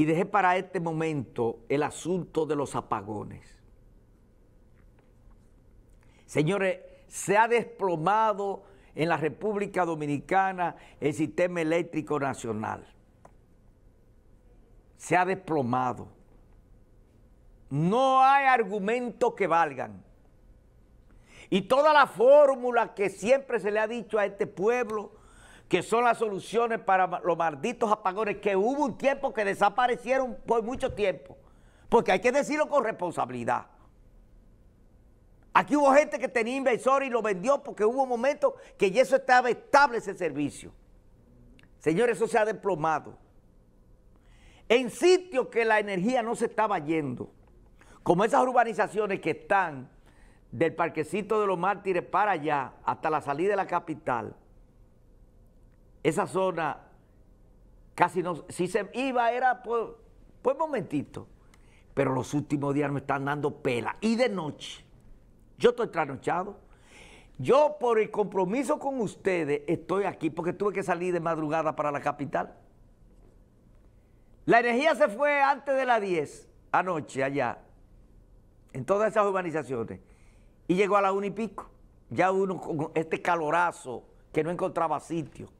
Y dejé para este momento el asunto de los apagones. Señores, se ha desplomado en la República Dominicana el sistema eléctrico nacional. Se ha desplomado. No hay argumentos que valgan. Y toda la fórmula que siempre se le ha dicho a este pueblo que son las soluciones para los malditos apagones que hubo un tiempo que desaparecieron por mucho tiempo. Porque hay que decirlo con responsabilidad. Aquí hubo gente que tenía inversor y lo vendió porque hubo momentos que ya eso estaba estable ese servicio. Señores, eso se ha desplomado. En sitios que la energía no se estaba yendo, como esas urbanizaciones que están del parquecito de los mártires para allá hasta la salida de la capital, esa zona casi no, si se iba era por, pues momentito, pero los últimos días me están dando pela y de noche. Yo estoy trasnochado. Yo por el compromiso con ustedes estoy aquí porque tuve que salir de madrugada para la capital. La energía se fue antes de las 10 anoche allá, en todas esas urbanizaciones, y llegó a las 1 y pico. Ya uno con este calorazo que no encontraba sitio.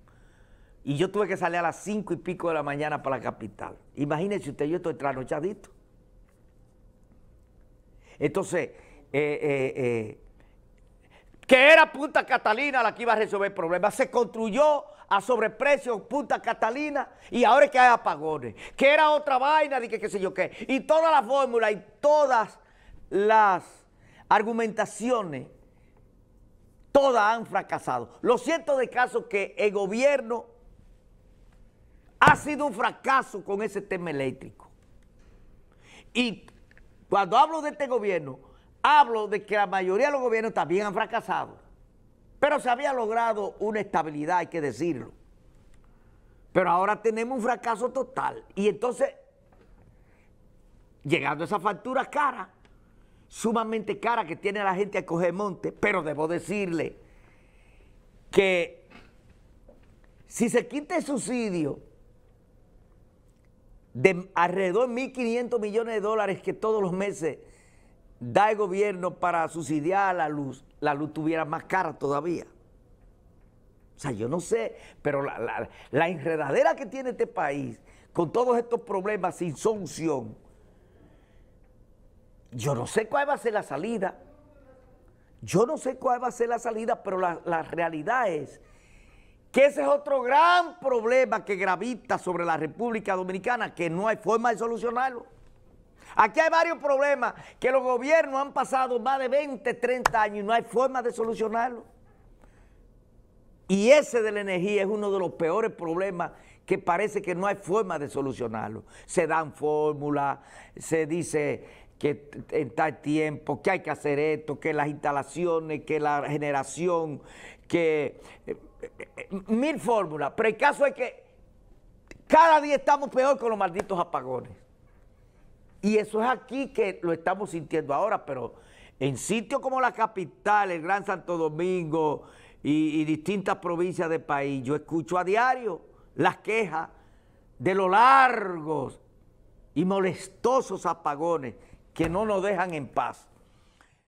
Y yo tuve que salir a las cinco y pico de la mañana para la capital. Imagínense usted, yo estoy trasnochadito. Entonces, eh, eh, eh, que era Punta Catalina la que iba a resolver problemas Se construyó a sobreprecio Punta Catalina y ahora es que hay apagones. Que era otra vaina, de que qué sé yo qué. Y todas las fórmulas y todas las argumentaciones, todas han fracasado. Lo siento de caso que el gobierno ha sido un fracaso con ese tema eléctrico. Y cuando hablo de este gobierno, hablo de que la mayoría de los gobiernos también han fracasado. Pero se había logrado una estabilidad, hay que decirlo. Pero ahora tenemos un fracaso total. Y entonces, llegando a esa factura cara, sumamente cara que tiene la gente a coger monte, pero debo decirle que si se quita el subsidio de alrededor de 1.500 millones de dólares que todos los meses da el gobierno para subsidiar la luz, la luz tuviera más cara todavía. O sea, yo no sé, pero la, enredadera que tiene este país con todos estos problemas sin solución, yo no sé cuál va a ser la salida. Yo no sé cuál va a ser la salida, pero la, la realidad es que ese es otro gran problema que gravita sobre la República Dominicana, que no hay forma de solucionarlo. Aquí hay varios problemas que los gobiernos han pasado más de 20, 30 años y no hay forma de solucionarlo. Y ese de la energía es uno de los peores problemas que parece que no hay forma de solucionarlo. Se dan fórmulas, se dice que en tal tiempo, que hay que hacer esto, que las instalaciones, que la generación, que eh, mil fórmulas, pero el caso es que cada día estamos peor con los malditos apagones. Y eso es aquí que lo estamos sintiendo ahora, pero en sitios como la capital, el Gran Santo Domingo y, distintas provincias del país, yo escucho a diario las quejas de los largos y molestosos apagones que no nos dejan en paz.